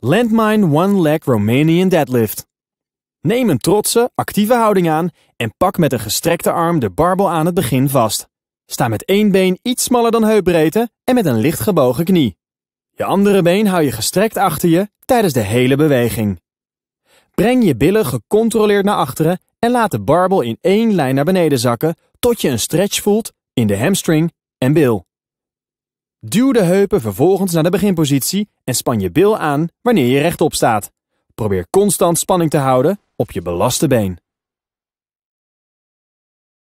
Landmine One Leg Romanian Deadlift. Neem een trotse, actieve houding aan en pak met een gestrekte arm de barbel aan het begin vast. Sta met één been iets smaller dan heupbreedte en met een licht gebogen knie. Je andere been hou je gestrekt achter je tijdens de hele beweging. Breng je billen gecontroleerd naar achteren en laat de barbel in één lijn naar beneden zakken tot je een stretch voelt in de hamstring en bil. Duw de heupen vervolgens naar de beginpositie en span je bil aan wanneer je rechtop staat. Probeer constant spanning te houden op je belaste been.